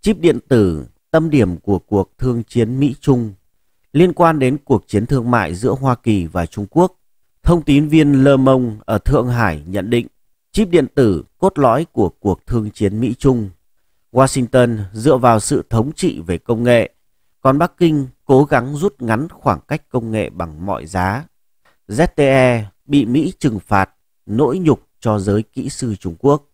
Chip điện tử, tâm điểm của cuộc thương chiến Mỹ-Trung, liên quan đến cuộc chiến thương mại giữa Hoa Kỳ và Trung Quốc. Thông tín viên Lơ Mông ở Thượng Hải nhận định chip điện tử cốt lõi của cuộc thương chiến Mỹ-Trung. Washington dựa vào sự thống trị về công nghệ, còn Bắc Kinh cố gắng rút ngắn khoảng cách công nghệ bằng mọi giá. ZTE bị Mỹ trừng phạt, nỗi nhục cho giới kỹ sư Trung Quốc.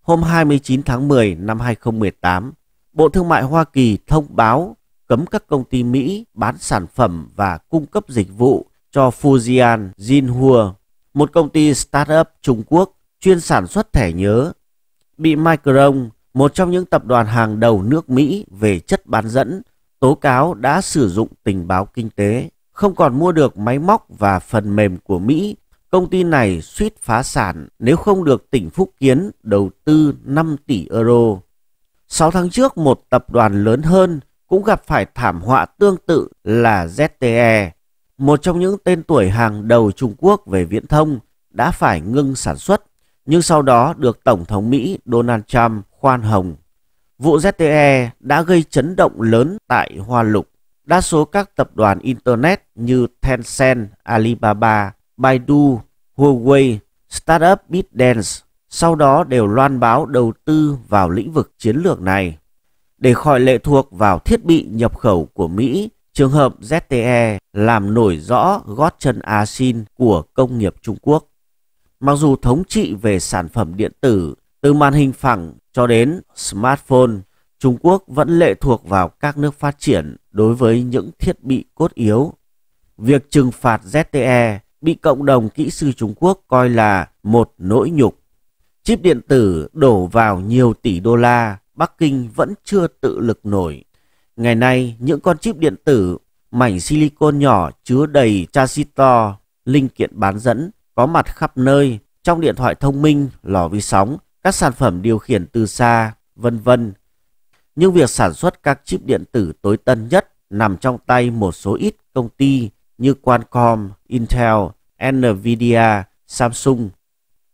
Hôm 29 tháng 10 năm 2018, Bộ Thương mại Hoa Kỳ thông báo cấm các công ty Mỹ bán sản phẩm và cung cấp dịch vụ cho Fujian Jinhua, một công ty startup Trung Quốc chuyên sản xuất thẻ nhớ, bị Micron, một trong những tập đoàn hàng đầu nước Mỹ về chất bán dẫn, tố cáo đã sử dụng tình báo kinh tế, không còn mua được máy móc và phần mềm của Mỹ. Công ty này suýt phá sản nếu không được tỉnh Phúc Kiến đầu tư 5 tỷ euro. 6 tháng trước một tập đoàn lớn hơn cũng gặp phải thảm họa tương tự là ZTE, một trong những tên tuổi hàng đầu Trung Quốc về viễn thông đã phải ngưng sản xuất, nhưng sau đó được Tổng thống Mỹ Donald Trump khoan hồng. Vụ ZTE đã gây chấn động lớn tại Hoa Lục. Đa số các tập đoàn Internet như Tencent, Alibaba, Baidu, Huawei, Startup ByteDance sau đó đều loan báo đầu tư vào lĩnh vực chiến lược này. Để khỏi lệ thuộc vào thiết bị nhập khẩu của Mỹ, trường hợp ZTE làm nổi rõ gót chân asin của công nghiệp Trung Quốc. Mặc dù thống trị về sản phẩm điện tử, từ màn hình phẳng cho đến smartphone, Trung Quốc vẫn lệ thuộc vào các nước phát triển đối với những thiết bị cốt yếu. Việc trừng phạt ZTE bị cộng đồng kỹ sư Trung Quốc coi là một nỗi nhục. Chip điện tử đổ vào nhiều tỷ đô la, Bắc Kinh vẫn chưa tự lực nổi. Ngày nay, những con chip điện tử, mảnh silicon nhỏ chứa đầy transistor, linh kiện bán dẫn, có mặt khắp nơi, trong điện thoại thông minh, lò vi sóng, các sản phẩm điều khiển từ xa, vân vân. Nhưng việc sản xuất các chip điện tử tối tân nhất nằm trong tay một số ít công ty như Qualcomm, Intel, Nvidia, Samsung,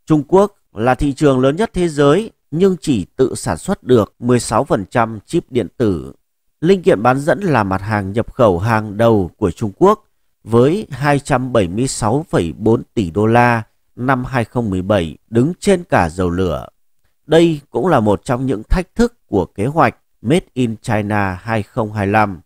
Trung Quốc là thị trường lớn nhất thế giới nhưng chỉ tự sản xuất được 16% chip điện tử. Linh kiện bán dẫn là mặt hàng nhập khẩu hàng đầu của Trung Quốc với 276,4 tỷ đô la năm 2017 đứng trên cả dầu lửa. Đây cũng là một trong những thách thức của kế hoạch Made in China 2025.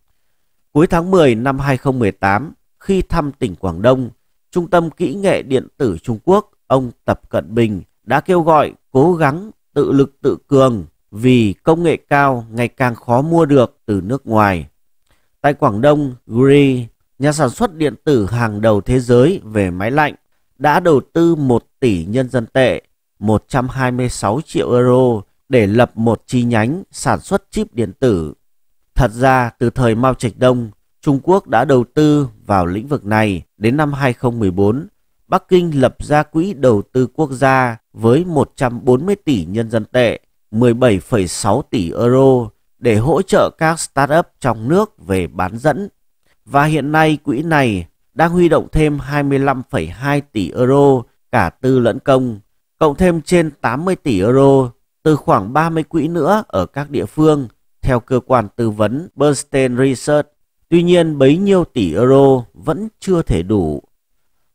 Cuối tháng 10 năm 2018, khi thăm tỉnh Quảng Đông, Trung tâm Kỹ nghệ Điện tử Trung Quốc ông Tập Cận Bình đã kêu gọi cố gắng tự lực tự cường vì công nghệ cao ngày càng khó mua được từ nước ngoài. Tại Quảng Đông, Gri, nhà sản xuất điện tử hàng đầu thế giới về máy lạnh, đã đầu tư 1 tỷ nhân dân tệ, 126 triệu euro để lập một chi nhánh sản xuất chip điện tử. Thật ra, từ thời Mao Trạch Đông, Trung Quốc đã đầu tư vào lĩnh vực này đến năm 2014 Bắc Kinh lập ra quỹ đầu tư quốc gia với 140 tỷ nhân dân tệ, 17,6 tỷ euro để hỗ trợ các startup trong nước về bán dẫn. Và hiện nay quỹ này đang huy động thêm 25,2 tỷ euro cả tư lẫn công, cộng thêm trên 80 tỷ euro từ khoảng 30 quỹ nữa ở các địa phương theo cơ quan tư vấn Bernstein Research. Tuy nhiên, bấy nhiêu tỷ euro vẫn chưa thể đủ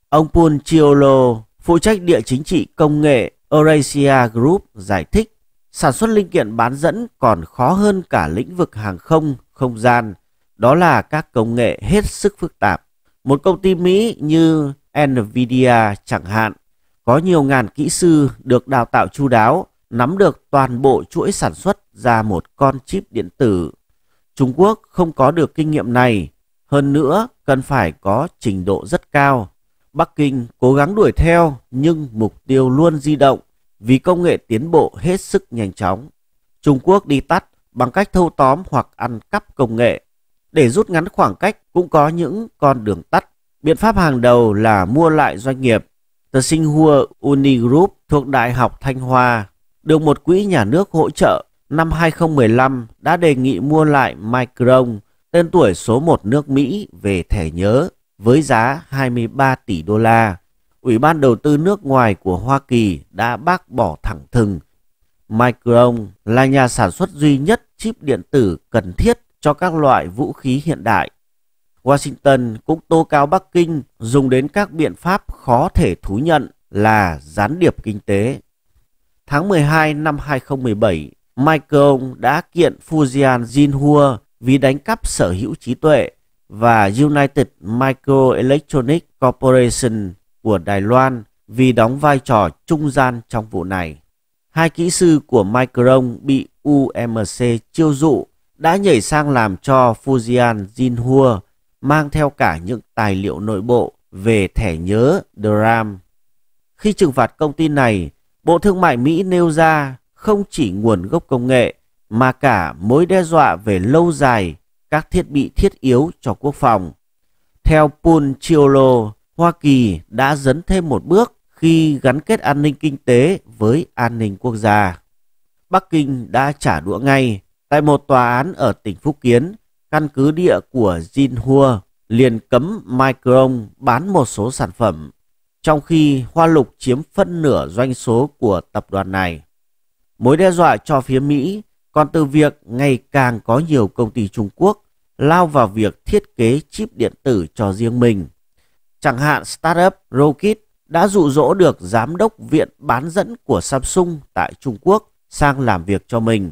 Ông Punciolo, phụ trách địa chính trị công nghệ Eurasia Group giải thích, sản xuất linh kiện bán dẫn còn khó hơn cả lĩnh vực hàng không, không gian, đó là các công nghệ hết sức phức tạp. Một công ty Mỹ như Nvidia chẳng hạn, có nhiều ngàn kỹ sư được đào tạo chu đáo, nắm được toàn bộ chuỗi sản xuất ra một con chip điện tử. Trung Quốc không có được kinh nghiệm này, hơn nữa cần phải có trình độ rất cao Bắc Kinh cố gắng đuổi theo nhưng mục tiêu luôn di động vì công nghệ tiến bộ hết sức nhanh chóng. Trung Quốc đi tắt bằng cách thâu tóm hoặc ăn cắp công nghệ. Để rút ngắn khoảng cách cũng có những con đường tắt. Biện pháp hàng đầu là mua lại doanh nghiệp. Tờ Uni Group thuộc Đại học Thanh Hoa được một quỹ nhà nước hỗ trợ năm 2015 đã đề nghị mua lại Micron, tên tuổi số 1 nước Mỹ về thẻ nhớ với giá 23 tỷ đô la. Ủy ban đầu tư nước ngoài của Hoa Kỳ đã bác bỏ thẳng thừng. Micron là nhà sản xuất duy nhất chip điện tử cần thiết cho các loại vũ khí hiện đại. Washington cũng tố cáo Bắc Kinh dùng đến các biện pháp khó thể thú nhận là gián điệp kinh tế. Tháng 12 năm 2017, Micron đã kiện Fujian Jinhua vì đánh cắp sở hữu trí tuệ và United Microelectronics Corporation của Đài Loan vì đóng vai trò trung gian trong vụ này. Hai kỹ sư của Micron bị UMC chiêu dụ đã nhảy sang làm cho Fujian Jinhua mang theo cả những tài liệu nội bộ về thẻ nhớ DRAM. Khi trừng phạt công ty này, Bộ Thương mại Mỹ nêu ra không chỉ nguồn gốc công nghệ mà cả mối đe dọa về lâu dài các thiết bị thiết yếu cho quốc phòng. Theo Punchiolo, Hoa Kỳ đã dấn thêm một bước khi gắn kết an ninh kinh tế với an ninh quốc gia. Bắc Kinh đã trả đũa ngay tại một tòa án ở tỉnh Phúc Kiến, căn cứ địa của Jinhua liền cấm Micron bán một số sản phẩm, trong khi Hoa Lục chiếm phân nửa doanh số của tập đoàn này. Mối đe dọa cho phía Mỹ còn từ việc ngày càng có nhiều công ty Trung Quốc lao vào việc thiết kế chip điện tử cho riêng mình. Chẳng hạn startup Rocket đã dụ dỗ được giám đốc viện bán dẫn của Samsung tại Trung Quốc sang làm việc cho mình.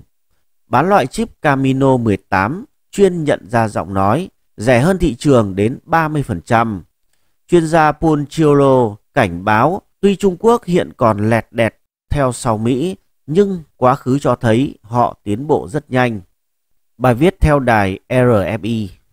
Bán loại chip Camino 18 chuyên nhận ra giọng nói rẻ hơn thị trường đến 30%. Chuyên gia Paul Punchiolo cảnh báo tuy Trung Quốc hiện còn lẹt đẹt theo sau Mỹ nhưng quá khứ cho thấy họ tiến bộ rất nhanh. Bài viết theo đài RFI